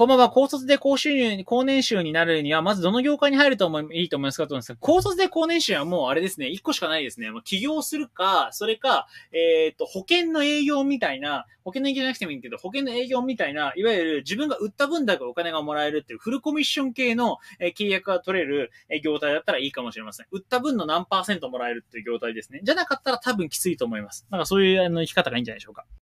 こんばんは。高卒で高収入、高年収になるには、まずどの業界に入ると思い、いいと思いますかと思うんですが、高卒で高年収はもうあれですね、一個しかないですね。もう起業するか、それか、えっ、と、保険の営業みたいな、保険の営業じゃなくてもいいんだけど、保険の営業みたいな、いわゆる自分が売った分だけお金がもらえるっていうフルコミッション系の、え契約が取れる、え業態だったらいいかもしれません。売った分の何パーセントもらえるっていう業態ですね。じゃなかったら多分きついと思います。なんかそういうあの生き方がいいんじゃないでしょうか。